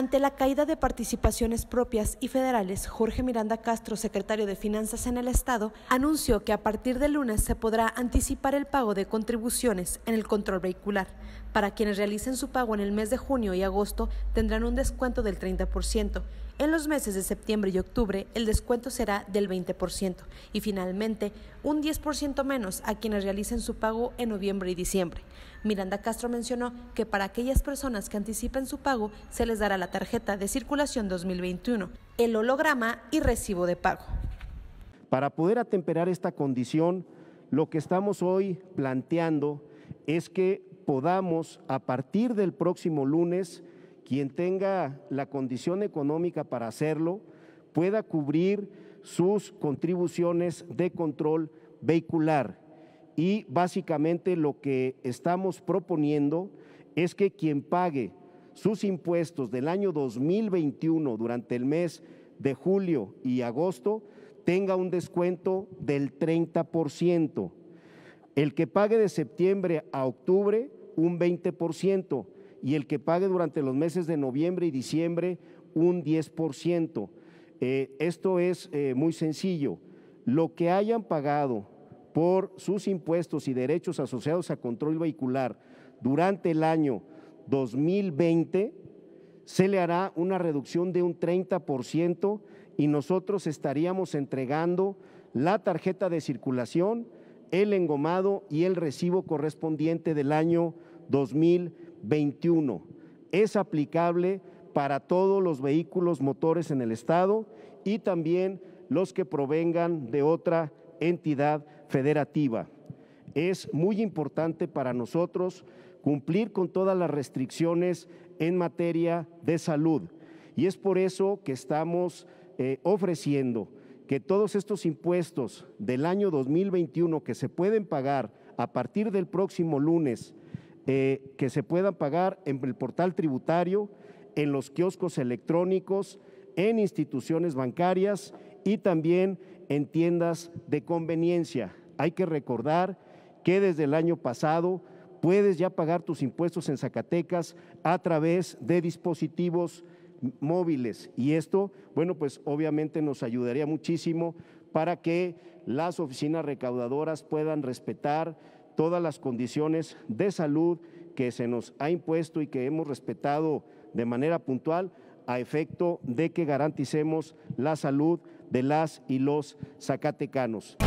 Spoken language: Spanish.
Ante la caída de participaciones propias y federales, Jorge Miranda Castro, secretario de Finanzas en el Estado, anunció que a partir de lunes se podrá anticipar el pago de contribuciones en el control vehicular. Para quienes realicen su pago en el mes de junio y agosto, tendrán un descuento del 30%. En los meses de septiembre y octubre el descuento será del 20% y finalmente un 10% menos a quienes realicen su pago en noviembre y diciembre. Miranda Castro mencionó que para aquellas personas que anticipen su pago se les dará la tarjeta de circulación 2021, el holograma y recibo de pago. Para poder atemperar esta condición, lo que estamos hoy planteando es que podamos a partir del próximo lunes quien tenga la condición económica para hacerlo pueda cubrir sus contribuciones de control vehicular. Y básicamente lo que estamos proponiendo es que quien pague sus impuestos del año 2021 durante el mes de julio y agosto tenga un descuento del 30%. El que pague de septiembre a octubre, un 20% y el que pague durante los meses de noviembre y diciembre un 10%. Eh, esto es eh, muy sencillo. Lo que hayan pagado por sus impuestos y derechos asociados a control vehicular durante el año 2020, se le hará una reducción de un 30% y nosotros estaríamos entregando la tarjeta de circulación, el engomado y el recibo correspondiente del año 2020. 21. Es aplicable para todos los vehículos motores en el Estado y también los que provengan de otra entidad federativa. Es muy importante para nosotros cumplir con todas las restricciones en materia de salud y es por eso que estamos eh, ofreciendo que todos estos impuestos del año 2021 que se pueden pagar a partir del próximo lunes eh, que se puedan pagar en el portal tributario, en los kioscos electrónicos, en instituciones bancarias y también en tiendas de conveniencia. Hay que recordar que desde el año pasado puedes ya pagar tus impuestos en Zacatecas a través de dispositivos móviles. Y esto, bueno, pues obviamente nos ayudaría muchísimo para que las oficinas recaudadoras puedan respetar todas las condiciones de salud que se nos ha impuesto y que hemos respetado de manera puntual a efecto de que garanticemos la salud de las y los zacatecanos.